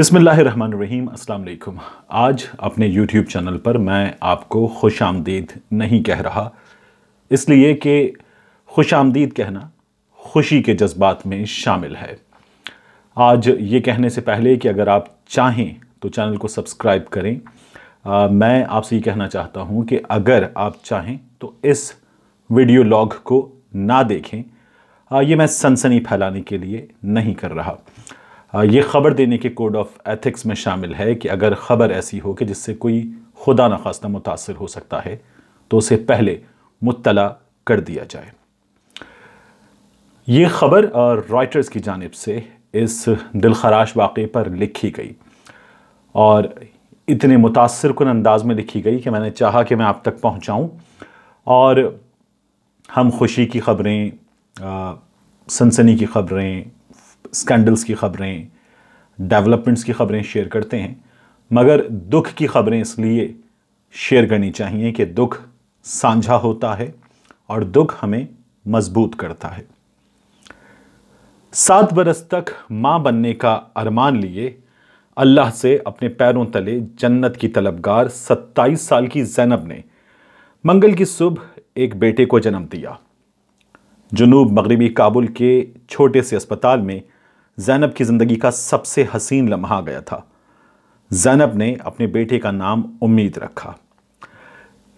रहीम अल्लाम आज अपने यूट्यूब चैनल पर मैं आपको खुश आमदीद नहीं कह रहा इसलिए कि खुश आमदीद कहना खुशी के जज्बात में शामिल है आज ये कहने से पहले कि अगर आप चाहें तो चैनल को सब्सक्राइब करें आ, मैं आपसे ये कहना चाहता हूँ कि अगर आप चाहें तो इस वीडियो लॉग को ना देखें आ, ये मैं सनसनी फैलाने के लिए नहीं कर रहा हाँ, ये ख़बर देने के कोड ऑफ एथिक्स में शामिल है कि अगर ख़बर ऐसी हो कि जिससे कोई खुदा न मुतासर हो सकता है तो उसे पहले मुतला कर दिया जाए ये ख़बर रॉयटर्स की जानब से इस दिलखराश वाक़े पर लिखी गई और इतने मुतासर कन अंदाज़ में लिखी गई कि मैंने चाहा कि मैं आप तक पहुंचाऊं और हम खुशी की ख़बरें सनसनी की ख़बरें स्कैंडल्स की ख़बरें डेवलपमेंट्स की ख़बरें शेयर करते हैं मगर दुख की ख़बरें इसलिए शेयर करनी चाहिए कि दुख साझा होता है और दुख हमें मजबूत करता है सात बरस तक मां बनने का अरमान लिए अल्लाह से अपने पैरों तले जन्नत की तलबगार 27 साल की जैनब ने मंगल की सुबह एक बेटे को जन्म दिया जुनूब मगरबी काबुल के छोटे से अस्पताल में जैनब की ज़िंदगी का सबसे हसीन लम्हा गया था जैनब ने अपने बेटे का नाम उम्मीद रखा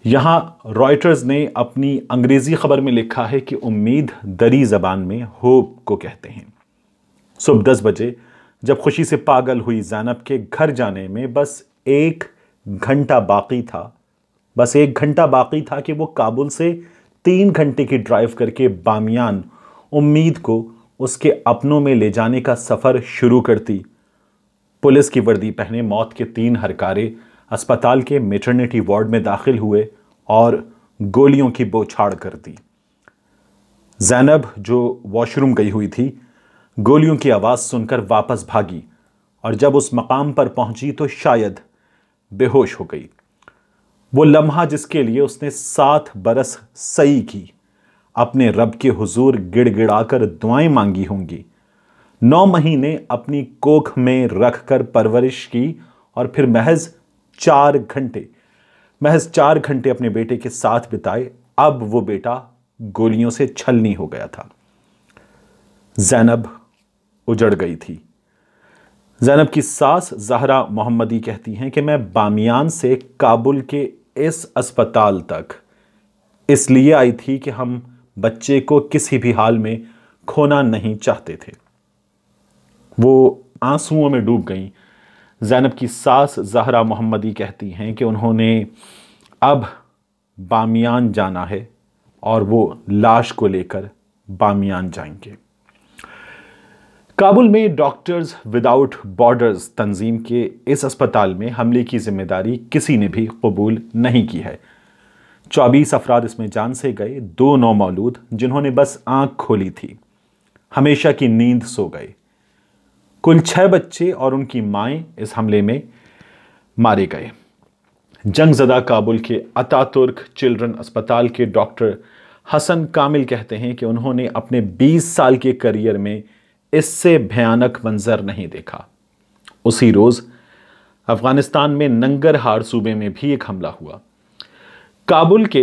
यहाँ रॉयटर्स ने अपनी अंग्रेज़ी खबर में लिखा है कि उम्मीद दरी ज़बान में होप को कहते हैं सुबह दस बजे जब खुशी से पागल हुई जैनब के घर जाने में बस एक घंटा बाकी था बस एक घंटा बाकी था कि वो काबुल से तीन घंटे की ड्राइव करके बामियान उम्मीद को उसके अपनों में ले जाने का सफ़र शुरू करती पुलिस की वर्दी पहने मौत के तीन हरकारे अस्पताल के मेटर्निटी वार्ड में दाखिल हुए और गोलियों की बौछाड़ कर दी जैनब जो वॉशरूम गई हुई थी गोलियों की आवाज़ सुनकर वापस भागी और जब उस मकाम पर पहुंची तो शायद बेहोश हो गई वो लम्हा जिसके लिए उसने सात बरस सही की अपने रब के हुजूर गिड़गिड़ाकर दुआएं मांगी होंगी नौ महीने अपनी कोख में रखकर परवरिश की और फिर महज चार घंटे महज चार घंटे अपने बेटे के साथ बिताए अब वो बेटा गोलियों से छलनी हो गया था जैनब उजड़ गई थी जैनब की सास जहरा मोहम्मदी कहती हैं कि मैं बामियान से काबुल के इस अस्पताल तक इसलिए आई थी कि हम बच्चे को किसी भी हाल में खोना नहीं चाहते थे वो आंसुओं में डूब गईं जैनब की सास जहरा मोहम्मदी कहती हैं कि उन्होंने अब बामियान जाना है और वो लाश को लेकर बामियान जाएंगे काबुल में डॉक्टर्स विदाउट बॉर्डर्स तंजीम के इस अस्पताल में हमले की जिम्मेदारी किसी ने भी कबूल नहीं की है चौबीस अफराद इसमें जान से गए दो नौ मौलूद जिन्होंने बस आंख खोली थी हमेशा की नींद सो गए कुल छह बच्चे और उनकी माएँ इस हमले में मारे गए जंग जदा काबुल के अतातुर्क चिल्ड्रन अस्पताल के डॉक्टर हसन कामिल कहते हैं कि उन्होंने अपने 20 साल के करियर में इससे भयानक मंजर नहीं देखा उसी रोज़ अफ़गानिस्तान में नंगरहार सूबे में भी एक हमला हुआ काबुल के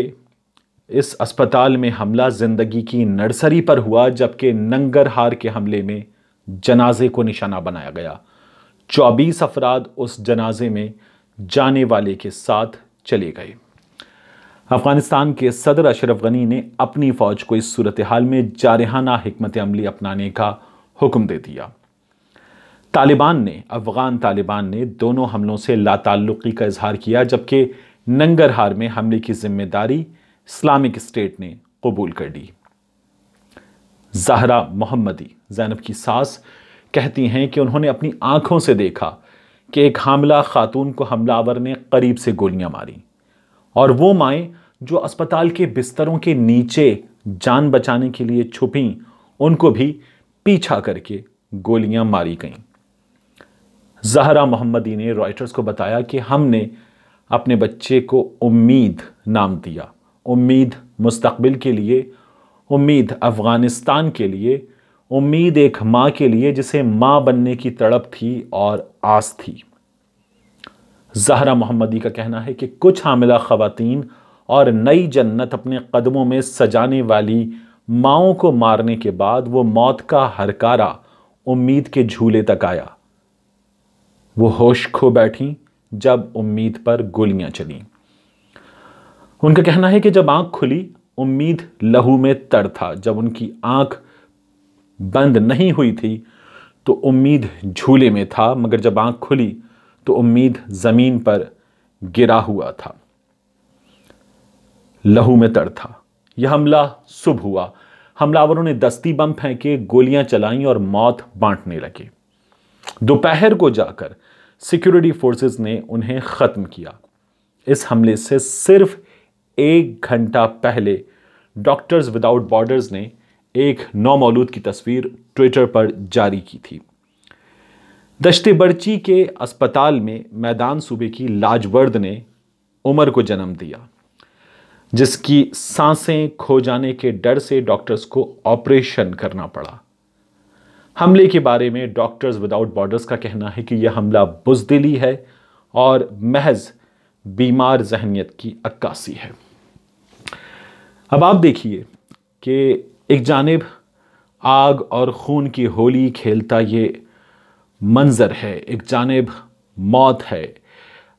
इस अस्पताल में हमला ज़िंदगी की नर्सरी पर हुआ जबकि नंगरहार के हमले में जनाजे को निशाना बनाया गया चौबीस अफराद उस जनाजे में जाने वाले के साथ चले गए अफगानिस्तान के सदर अशरफ गनी ने अपनी फ़ौज को इस सूरत हाल में जारहाना हमत अमली अपनाने का हुक्म दे दिया तालिबान ने अफ़गान तालिबान ने दोनों हमलों से लाताल्लुकी का इजहार किया जबकि नंगरहार में हमले की जिम्मेदारी इस्लामिक स्टेट ने कबूल कर ली जहरा मोहम्मदी जैनब की सास कहती हैं कि उन्होंने अपनी आंखों से देखा कि एक हमला खातून को हमलावर ने करीब से गोलियां मारी और वो माएँ जो अस्पताल के बिस्तरों के नीचे जान बचाने के लिए छुपी उनको भी पीछा करके गोलियां मारी गईं जहरा मोहम्मदी ने रॉयटर्स को बताया कि हमने अपने बच्चे को उम्मीद नाम दिया उम्मीद मुस्तबिल के लिए उम्मीद अफ़गानिस्तान के लिए उम्मीद एक माँ के लिए जिसे माँ बनने की तड़प थी और आस थी जहरा मोहम्मदी का कहना है कि कुछ हामिला ख़वान और नई जन्नत अपने कदमों में सजाने वाली माओ को मारने के बाद वो मौत का हरकारा उम्मीद के झूले तक आया वो होश खो बैठी जब उम्मीद पर गोलियां चली उनका कहना है कि जब आंख खुली उम्मीद लहू में तर था जब उनकी आंख बंद नहीं हुई थी तो उम्मीद झूले में था मगर जब आंख खुली तो उम्मीद ज़मीन पर गिरा हुआ था लहू में तर था यह हमला सुबह हुआ हमलावरों ने दस्ती बम फेंके गोलियां चलाई और मौत बांटने लगे दोपहर को जाकर सिक्योरिटी फोर्सेस ने उन्हें ख़त्म किया इस हमले से सिर्फ एक घंटा पहले डॉक्टर्स विदाउट बॉर्डर्स ने एक नौमौलूद की तस्वीर ट्विटर पर जारी की थी दश्ते बर्ची के अस्पताल में मैदान सूबे की लाजवर्द ने उमर को जन्म दिया जिसकी सांसें खो जाने के डर से डॉक्टर्स को ऑपरेशन करना पड़ा हमले के बारे में डॉक्टर्स विदाउट बॉर्डर्स का कहना है कि यह हमला बुजदिली है और महज बीमार जहनीत की अक्कासी है अब आप देखिए कि एक जानब आग और खून की होली खेलता ये मंज़र है एक जानब मौत है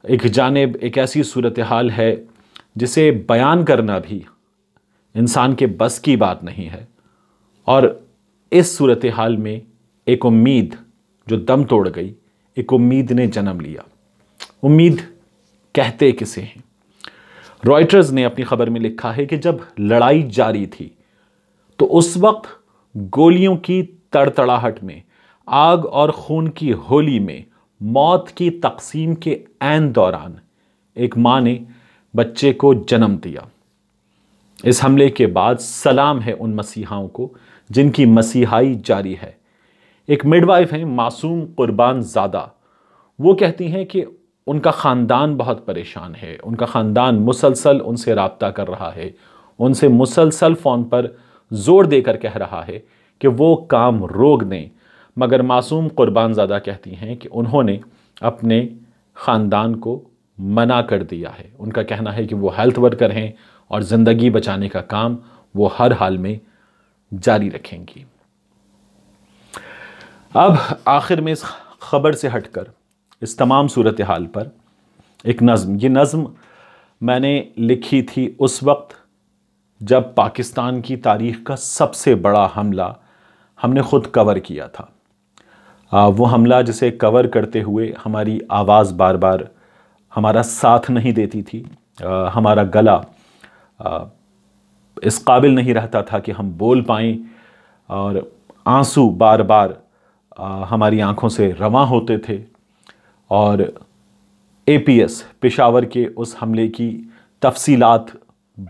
एक जानब एक ऐसी सूरत हाल है जिसे बयान करना भी इंसान के बस की बात नहीं है और इस सूरत हाल में एक उम्मीद जो दम तोड़ गई एक उम्मीद ने जन्म लिया उम्मीद कहते किसे हैं रॉयटर्स ने अपनी खबर में लिखा है कि जब लड़ाई जारी थी तो उस वक्त गोलियों की तड़तड़ाहट में आग और खून की होली में मौत की तकसीम के ऐन दौरान एक मां ने बच्चे को जन्म दिया इस हमले के बाद सलाम है उन मसीहाओं को जिनकी मसीहाई जारी है एक मिडवाइफ हैं मासूम कुर्बान ज्यादा वो कहती हैं कि उनका ख़ानदान बहुत परेशान है उनका ख़ानदान मुसलसल उनसे रबता कर रहा है उनसे मुसलसल फ़ोन पर ज़ोर देकर कह रहा है कि वो काम रोक दें मगर मासूम कुर्बान ज़्यादा कहती हैं कि उन्होंने अपने ख़ानदान को मना कर दिया है उनका कहना है कि वो हेल्थ वर्कर हैं और ज़िंदगी बचाने का काम वो हर हाल में जारी रखेंगी अब आखिर में इस ख़बर से हटकर इस तमाम सूरत हाल पर एक नज़म ये नज़म मैंने लिखी थी उस वक्त जब पाकिस्तान की तारीख़ का सबसे बड़ा हमला हमने ख़ुद कवर किया था आ, वो हमला जिसे कवर करते हुए हमारी आवाज़ बार बार हमारा साथ नहीं देती थी आ, हमारा गला आ, इस काबिल नहीं रहता था कि हम बोल पाएँ और आंसू बार बार हमारी आँखों से रवा होते थे और एपीएस पेशावर के उस हमले की तफसीलात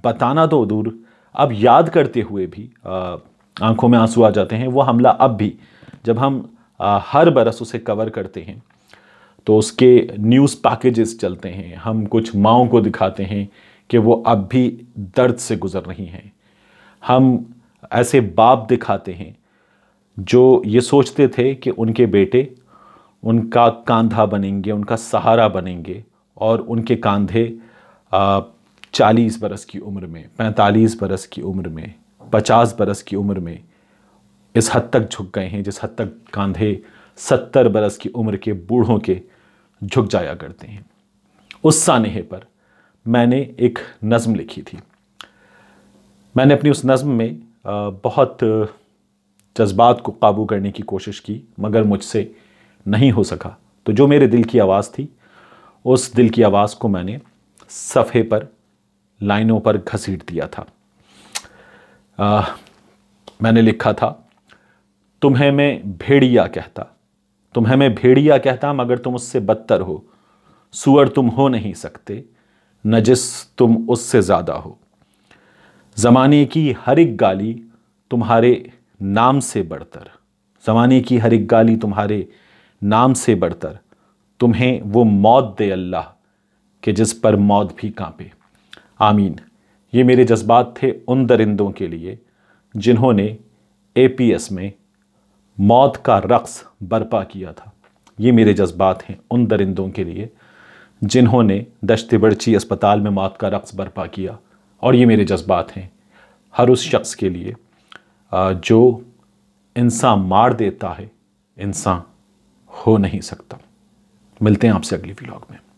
बताना तो दूर अब याद करते हुए भी आंखों में आंसू आ जाते हैं वो हमला अब भी जब हम हर बरस उसे कवर करते हैं तो उसके न्यूज़ पैकेजेस चलते हैं हम कुछ माओं को दिखाते हैं कि वो अब भी दर्द से गुज़र रही हैं हम ऐसे बाप दिखाते हैं जो ये सोचते थे कि उनके बेटे उनका कांधा बनेंगे उनका सहारा बनेंगे और उनके कांधे चालीस बरस की उम्र में पैंतालीस बरस की उम्र में पचास बरस की उम्र में इस हद तक झुक गए हैं जिस हद तक कांधे सत्तर बरस की उम्र के बूढ़ों के झुक जाया करते हैं उस सानहे पर मैंने एक नज़म लिखी थी मैंने अपनी उस नज़म में बहुत जज्बात को काबू करने की कोशिश की मगर मुझसे नहीं हो सका तो जो मेरे दिल की आवाज़ थी उस दिल की आवाज़ को मैंने सफ़े पर लाइनों पर घसीट दिया था आ, मैंने लिखा था तुम्हें मैं भेड़िया कहता तुम्हें मैं भेड़िया कहता मगर तुम उससे बदतर हो सुअर तुम हो नहीं सकते नजिस तुम उससे ज़्यादा हो ज़माने की हर एक गाली तुम्हारे नाम से बढ़तर ज़माने की हर एक गाली तुम्हारे नाम से बढ़तर तुम्हें वो मौत दे अल्लाह के जिस पर मौत भी कांपे आमीन ये मेरे जज्बात थे उन दरिंदों के लिए जिन्होंने एपीएस में मौत का रक्स बर्पा किया था ये मेरे जज्बात हैं उन दरिंदों के लिए जिन्होंने दशते बर्ची अस्पताल में मौत का रक्स बर्पा किया और ये मेरे जज्बात हैं हर उस शख्स के लिए जो इंसान मार देता है इंसान हो नहीं सकता मिलते हैं आपसे अगली व्लॉग में